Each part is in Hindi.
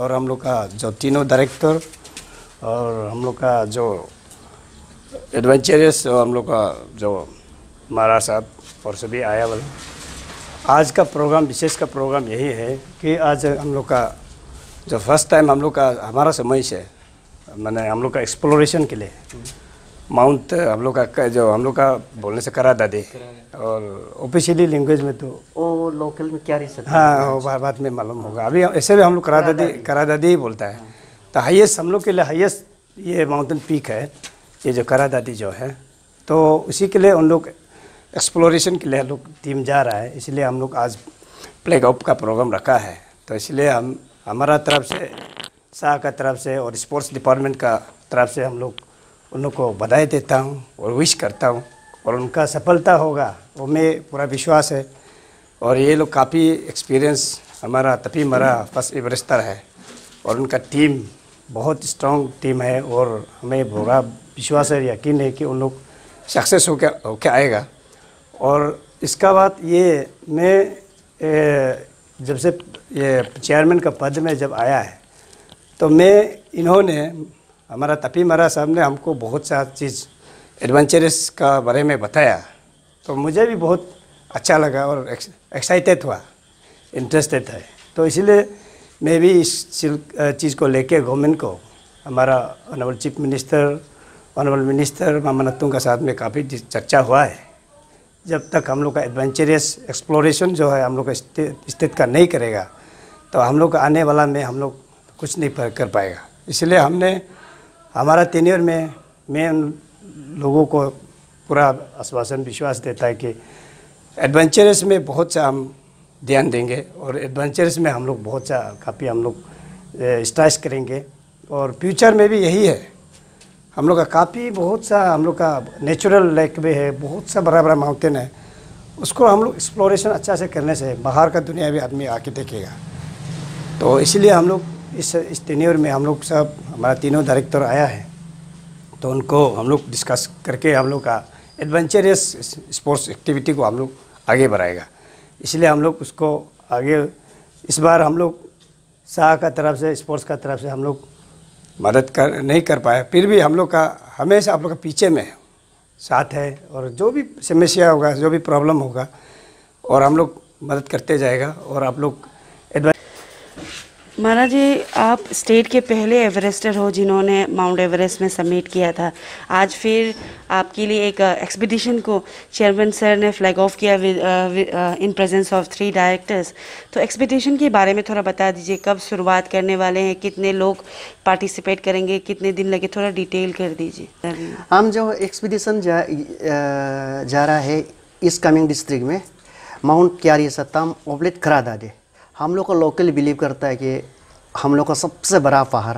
और हम लोग का जो तीनों डायरेक्टर और हम लोग का जो एडवेंचरस हम लोग का जो महाराज साहब और सभी आया वाले आज का प्रोग्राम विशेष का प्रोग्राम यही है कि आज हम लोग का जो फर्स्ट टाइम हम लोग का हमारा समय से मैंने हम लोग का एक्सप्लोरेशन के लिए माउंट हम लोग का जो हम लोग का बोलने से करा दादे और ऑफिशियली लैंग्वेज में तो ओ लोकल में क्या रिसर्च हाँ वो बार बात में मालूम होगा अभी ऐसे भी हम लोग करा दादी करा दादी ही बोलता है तो हाइएस्ट हम लोग के लिए हाइस्ट ये माउंटेन पीक है ये जो करा दादी जो है तो उसी के लिए उन लोग एक्सप्लोरेशन के लिए हम लोग टीम जा रहा है इसलिए हम लोग आज प्ले का प्रोग्राम रखा है तो इसलिए हम हमारा तरफ से शाह का तरफ से और स्पोर्ट्स डिपार्टमेंट का तरफ से हम लोग उन लोग को बधाई देता हूँ और विश करता हूँ और उनका सफलता होगा वो मैं पूरा विश्वास है और ये लोग काफ़ी एक्सपीरियंस हमारा तपी मरा फर्स्ट एवरेस्टर है और उनका टीम बहुत स्ट्रांग टीम है और हमें पूरा विश्वास है यकीन है कि उन लोग सक्सेस हो होके आएगा और इसका बात ये मैं ए, जब से ये चेयरमैन का पद में जब आया है तो मैं इन्होंने हमारा तपी महाराज साहब ने हमको बहुत सा चीज़ एडवेंचरस का बारे में बताया तो मुझे भी बहुत अच्छा लगा और एक्साइटेड हुआ इंटरेस्टेड है तो इसलिए मैं भी इस चीज़ को लेके गवर्नमेंट को हमारा honourable chief minister honourable minister मामा नत्तू का साथ में काफ़ी चर्चा हुआ है जब तक हम लोग का एडवेंचरस एक्सप्लोरेशन जो है हम लोग का स्थित का नहीं करेगा तो हम लोग आने वाला में हम लोग कुछ नहीं कर पाएगा इसलिए हमने हमारा तेनियर में मैं उन लोगों को पूरा आश्वासन विश्वास देता है कि एडवेंचरस में बहुत सा हम ध्यान देंगे और एडवेंचरस में हम लोग बहुत सा काफ़ी हम लोग स्ट्राइस करेंगे और फ्यूचर में भी यही है हम लोग का काफ़ी बहुत सा हम लोग का नेचुरल लेक भी है बहुत सा बड़ा बड़ा माउंटेन है उसको हम लोग एक्सप्लोरेशन अच्छा से करने से बाहर का दुनिया भी आदमी आके देखेगा तो इसलिए हम लोग इस इस टेन्योर में हम लोग सब हमारा तीनों डायरेक्टर आया है तो उनको हम लोग डिस्कस करके हम लोग का एडवेंचरस स्पोर्ट्स एक्टिविटी को हम लोग आगे बढ़ाएगा इसलिए हम लोग उसको आगे इस बार हम लोग शाह का तरफ से स्पोर्ट्स का तरफ से हम लोग मदद कर नहीं कर पाए फिर भी हम लोग का हमेशा आप लोग का पीछे में साथ है और जो भी समस्या होगा जो भी प्रॉब्लम होगा और हम लोग मदद करते जाएगा और आप लोग एडवाइस महाराज जी आप स्टेट के पहले एवरेस्टर हो जिन्होंने माउंट एवरेस्ट में सबमिट किया था आज फिर आपके लिए एक एक्सपीडिशन uh, को चेयरमैन सर ने फ्लैग ऑफ किया in presence of three directors तो एक्सपीडिशन के बारे में थोड़ा बता दीजिए कब शुरुआत करने वाले हैं कितने लोग पार्टिसिपेट करेंगे कितने दिन लगे थोड़ा डिटेल कर दीजिए हम जो एक्सपीडिशन जा, uh, जा रहा है इस कमिंग डिस्ट्रिक्ट में माउंट क्यारी सत्ता ओबलेट खरादा दे हम लोग का लोकल बिलीव करता है कि हम लोग का सबसे बड़ा पहाड़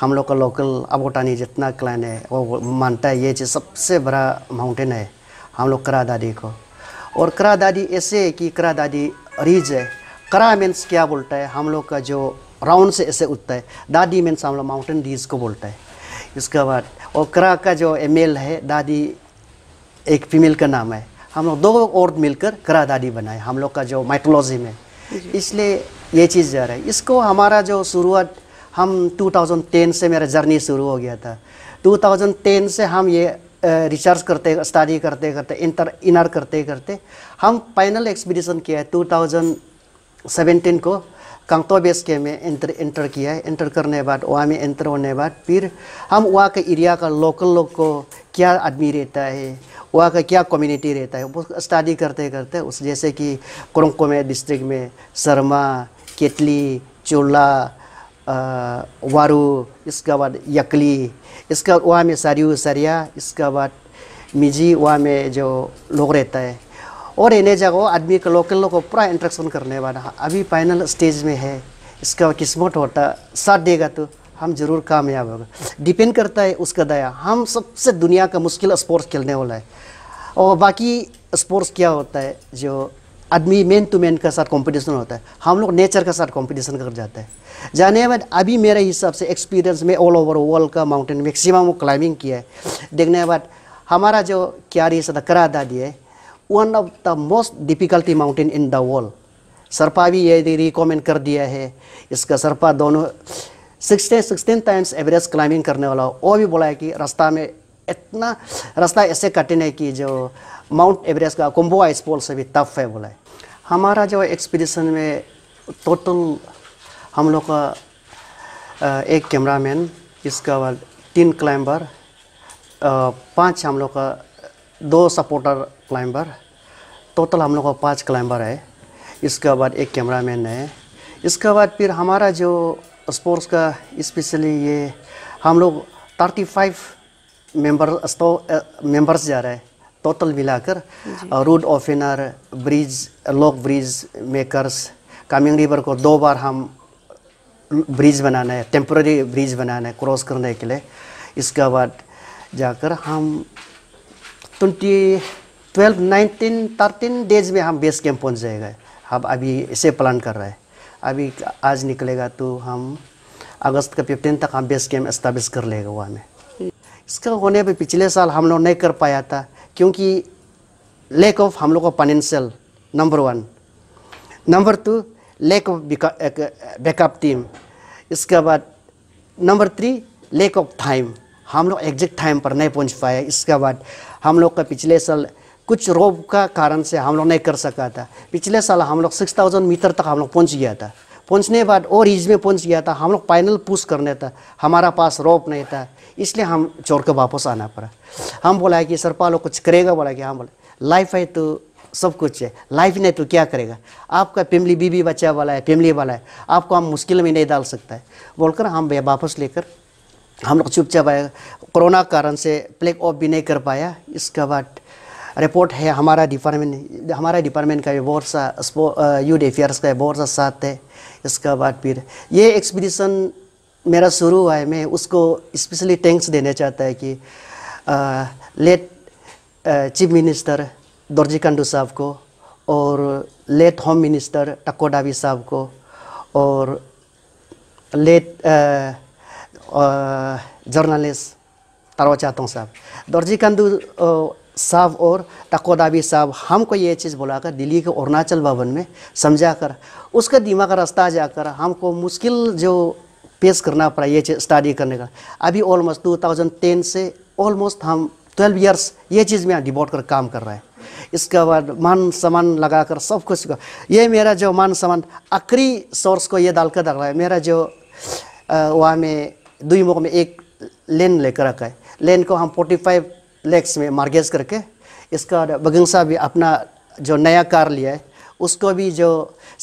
हम लोग का लोकल अबोटानी जितना क्लाइन है वो मानता है ये चीज़ सबसे बड़ा माउंटेन है हम लोग करा दादी को और करा दादी ऐसे है कि करा दादी रीज है करा मीन्स क्या बोलता है हम लोग का जो राउंड से ऐसे उठता है दादी मीन्स हम लोग माउंटेन रीज को बोलता है इसके बाद और करा का जो एम है दादी एक फीमेल का नाम है हम लोग दो और मिलकर करा दादी बनाए हम लोग का जो माइटोलॉजी में इसलिए ये चीज़ जा रहा है इसको हमारा जो शुरुआत हम 2010 से मेरा जर्नी शुरू हो गया था 2010 से हम ये रिसर्च करते स्टडी करते करते इंटर इनर करते करते हम फाइनल एक्सपीडिशन किया है 2017 को कंगतो बेस के में इंटर इंटर किया है इंटर करने के बाद वहाँ में इंटर होने के बाद फिर हम वहाँ के एरिया का लोकल लोग को क्या आदमी रहता है वहाँ का क्या कम्युनिटी रहता है वो स्टडी करते करते उस जैसे कि कुरंकोमे डिस्ट्रिक्ट में शर्मा केतली चोला वारू इसका बाद यकली इसका वहाँ में सरयू सरिया इसका बाद मिजी वहाँ में जो लोग रहता है और इन्हें जगह आदमी का लोकल लोग को पूरा इंट्रेक्शन करने वाला अभी फाइनल स्टेज में है इसका किस्मत होता साथ देगा तो हम जरूर कामयाब होगा डिपेंड करता है उसका दया हम सबसे दुनिया का मुश्किल स्पोर्ट्स खेलने वाला है और बाकी स्पोर्ट्स क्या होता है जो आदमी मैन टू मैन के साथ कंपटीशन होता है हम लोग नेचर के साथ कंपटीशन कर जाते हैं जाने में अभी मेरे हिसाब से एक्सपीरियंस में ऑल ओवर वर्ल्ड का माउंटेन मैक्सिमम क्लाइंबिंग किया है देखने के बाद हमारा जो क्यारी सदा करा दादी है one of the most difficulty mountain in the world Sherpa भी ये रिकमेंड कर दिया है इसका सरपा दोनों sixteen sixteen times average climbing करने वाला वो भी बोला है कि रास्ता में इतना रास्ता ऐसे कठिन है कि जो माउंट एवरेस्ट का कुंभो पोल से भी टफ है बोला है हमारा जो एक्सपीडिशन में टोटल हम लोग का एक कैमरामैन इसका बाद तीन क्लाइंबर पांच हम लोग का दो सपोर्टर क्लाइंबर टोटल हम लोग का पांच क्लाइंबर है इसके बाद एक कैमरामैन है इसके बाद फिर हमारा जो स्पोर्ट्स का स्पेशली ये हम लोग थर्टी फाइव मेम्बर मेंबर्स जा रहे हैं टोटल मिलाकर रोड ऑफिनर bridge lock bridge makers Kameng river को दो बार हम ब्रिज बनाना है टेम्प्रेरी ब्रिज बनाना है क्रॉस करने के लिए इसके बाद जाकर हम twenty twelve nineteen thirteen days में हम बेस कैंप पहुंच जाएगा हम अभी इसे प्लान कर रहे हैं अभी आज निकलेगा तो हम अगस्त का फिफ्टीन तक हम बेस कैम्प इस्टेब्लिश कर लेगा वहाँ में इसका होने पर पिछले साल हम लोग नहीं कर पाया था क्योंकि लैक ऑफ हम लोग का financial number one number two lack of backup team इसके बाद number three lack of time हम लोग एग्जैक्ट टाइम पर नहीं पहुंच पाए इसके बाद हम लोग का पिछले साल कुछ रोब का कारण से हम लोग नहीं कर सका था पिछले साल हम लोग सिक्स थाउजेंड मीटर तक हम लोग पहुँच गया था पहुँचने के बाद और रीज में पहुँच गया था हम लोग फाइनल पुश करने था हमारा पास रोप नहीं था इसलिए हम चोर के वापस आना पड़ा हम बोला कि सर पालो कुछ करेगा बोला कि हम हाँ, बोला लाइफ है तो सब कुछ है लाइफ नहीं तो क्या करेगा आपका फैमिली बीबी बच्चा वाला है फैमिली वाला है आपको हम मुश्किल में नहीं डाल सकता है बोलकर हम वापस लेकर हम लोग चुपचाप आए कोरोना कारण से प्लेग ऑफ भी नहीं कर पाया इसके बाद रिपोर्ट है हमारा डिपार्टमेंट हमारा डिपार्टमेंट का बहुत सा यूथ अफेयर्स का बहुत सा साथ है इसका बाद फिर ये एक्सपीडिशन मेरा शुरू हुआ है मैं उसको स्पेशली थैंक्स देना चाहता है कि ah, late ah, chief minister Dorjee Khandu साहब को और लेट होम मिनिस्टर टक्को डावी साहब को और लेट जर्नलिस्ट तारो चाहता साहब दर्जी कंदू साहब और टकोदाबी साहब हमको ये चीज़ बुलाकर दिल्ली के अरुणाचल भवन में समझा कर उसका दिमाग का रास्ता जाकर हमको मुश्किल जो पेश करना पड़ा ये स्टडी करने का अभी ऑलमोस्ट टू थाउजेंड टेन से ऑलमोस्ट हम ट्वेल्व ईयर्स ये चीज़ में डिबोट कर काम कर रहा है इसके बाद मान सम्मान लगाकर सब कुछ कर ये मेरा जो मान सम्मान आखिरी सोर्स को ये डालकर डाल रहा है मेरा जो वहाँ में दुई मुख में एक लेन लेकर रखा है लेन को हम फोर्टी फाइव लेक्स में मार्गेज करके इसका बगंसा भी अपना जो नया कार लिया है उसको भी जो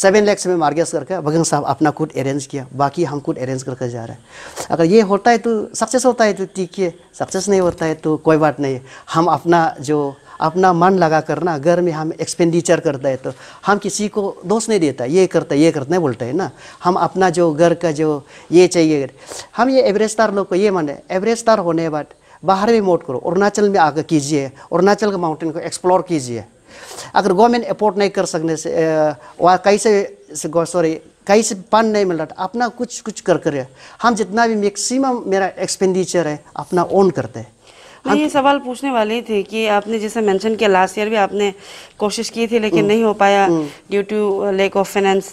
सेवन लैक्स में मार्गेज करके भगन साहब अपना खुद अरेंज किया बाकी हम खुद अरेंज करके जा रहे हैं अगर ये होता है तो सक्सेस होता है तो ठीक है सक्सेस नहीं होता है तो कोई बात नहीं हम अपना जो अपना मन लगा कर ना घर में हम एक्सपेंडिचर करता है तो हम किसी को दोष नहीं देता ये करता ये करता नहीं बोलते हैं ना हम अपना जो घर का जो ये चाहिए हम ये एवरेज स्टार लोग को ये माने एवरेज स्टार होने के बाद बाहर भी मोट करो अरुणाचल में आकर कीजिए अरुणाचल के माउंटेन को एक्सप्लोर कीजिए अगर गवर्नमेंट अपोर्ट नहीं कर सकने से वहाँ कहीं से सॉरी कहीं से पान नहीं मिल रहा अपना कुछ कुछ कर कर हम जितना भी मैक्सिमम मेरा एक्सपेंडिचर है अपना ओन करते हैं मैं ये सवाल पूछने वाले थे कि आपने जैसे मेंशन किया लास्ट ईयर भी आपने कोशिश की थी लेकिन हम्म। नहीं हो पाया due to lack of finance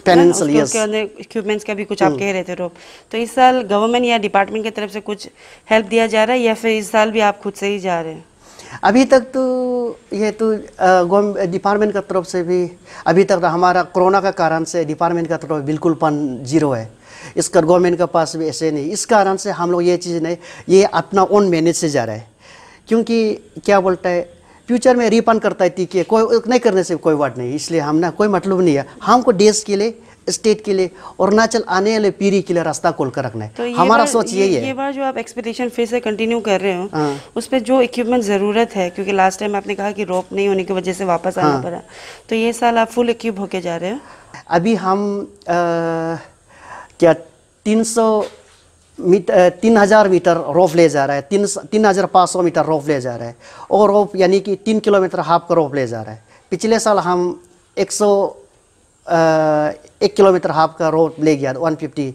equipments का भी कुछ आप हम्म। कह रहे थे रोप तो इस साल गवर्नमेंट या डिपार्टमेंट की तरफ से कुछ हेल्प दिया जा रहा है या फिर इस साल भी आप खुद से ही जा रहे हैं अभी तक तो ये तो डिपार्टमेंट uh, का तरफ से भी अभी तक तो हमारा कोरोना का कारण से डिपार्टमेंट का तरफ बिल्कुल पन जीरो है इसका गवर्नमेंट के पास भी ऐसे नहीं इस कारण से हम लोग ये चीज़ नहीं ये अपना ओन मैनेज से जा रहा है क्योंकि क्या बोलता है फ्यूचर में रिफंड करता है के कोई नहीं करने से कोई वार्ड नहीं इसलिए हम ना कोई मतलब नहीं है हमको देश के लिए स्टेट के लिए अरुणाचल आने वाले पीढ़ी के लिए रास्ता खोल कर रखना है तो हमारा सोच यही है ये बार जो आप एक्सपेडिशन फिर से कंटिन्यू कर रहे हो हाँ। उस पर जो इक्विपमेंट जरूरत है क्योंकि लास्ट टाइम आपने कहा कि रोप नहीं होने की वजह से वापस आना हाँ। पड़ा तो ये साल आप फुल इक्विप होके जा रहे हो अभी हम आ, क्या तीन तीन हज़ार मीटर रोफ ले जा रहा है तीन तीन हज़ार पाँच सौ मीटर रोफ ले जा रहा है और रोफ यानी कि तीन किलोमीटर हाफ का रोफ ले जा रहा है पिछले साल हम एक सौ एक किलोमीटर हाफ का रोफ ले गया वन फिफ्टी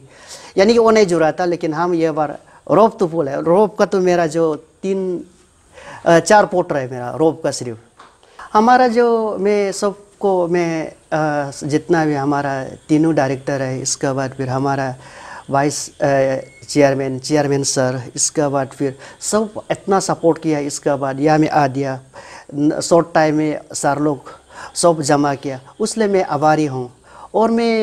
यानी कि वो नहीं जुड़ा था लेकिन हम ये बार रोफ तो पुल है रोप का तो मेरा जो तीन चार पोटर है मेरा रोफ का सिर्फ हमारा जो मैं सबको मैं जितना भी हमारा तीनों डायरेक्टर है इसके बाद फिर हमारा वाइस चेयरमैन चेयरमैन सर इसके बाद फिर सब इतना सपोर्ट किया इसके बाद या में आ दिया शॉर्ट टाइम में सर लोग सब जमा किया उसलिए मैं आभारी हूँ और मैं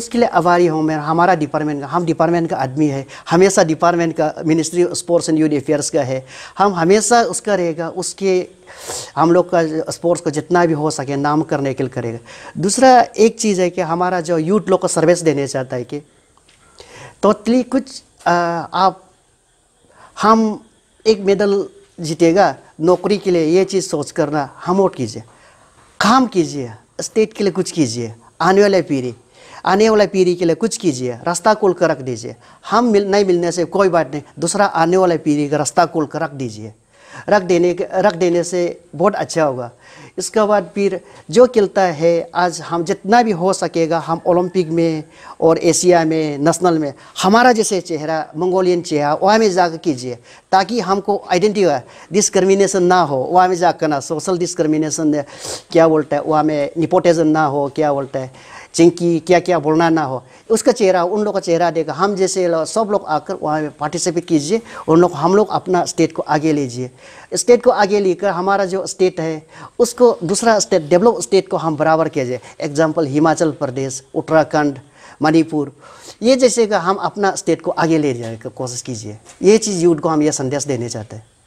उसके लिए आभारी हूँ मैं हमारा डिपार्टमेंट का हम डिपार्टमेंट का आदमी है हमेशा डिपार्टमेंट का ministry sports and youth affairs का है हम हमेशा उसका रहेगा उसके हम लोग का स्पोर्ट्स को जितना भी हो सके नाम करने के लिए करेगा दूसरा एक चीज़ है कि हमारा जो यूथ लोग को सर्विस देने चाहता है कि टोटली कुछ आप हम एक मेडल जीतेगा नौकरी के लिए ये चीज़ सोच करना हम वोट कीजिए काम कीजिए स्टेट के लिए कुछ कीजिए आने वाली पीढ़ी आने वाली पीढ़ी के लिए कुछ कीजिए रास्ता खोल कर रख दीजिए हम मिल नहीं मिलने से कोई बात नहीं दूसरा आने वाले पीढ़ी का रास्ता खोल कर रख दीजिए रख देने रख देने से बहुत अच्छा होगा इसके बाद फिर जो खेलता है आज हम जितना भी हो सकेगा हम ओलंपिक में और एशिया में नेशनल में हमारा जैसे चेहरा मंगोलियन चेहरा वहाँ में जाकर कीजिए ताकि हमको आइडेंटिफाई डिस्क्रमिनेशन ना हो वहाँ में जाकर ना सोशल डिस्क्रमिनेशन क्या बोलता है वहाँ में निपोटेजन ना हो क्या बोलता है चिंकी क्या क्या बोलना ना हो उसका चेहरा उन लोग का चेहरा देगा हम जैसे लो, सब लोग आकर वहाँ पार्टिसिपेट कीजिए उन लोग हम लोग अपना स्टेट को आगे लीजिए स्टेट को आगे लेकर हमारा जो स्टेट है उसको दूसरा स्टेट डेवलप स्टेट को हम बराबर कीजिए एग्जाम्पल हिमाचल प्रदेश उत्तराखंड मणिपुर ये जैसे का हम अपना स्टेट को आगे ले जाने की कोशिश कीजिए ये चीज़ यूथ को हम यह संदेश देने चाहते हैं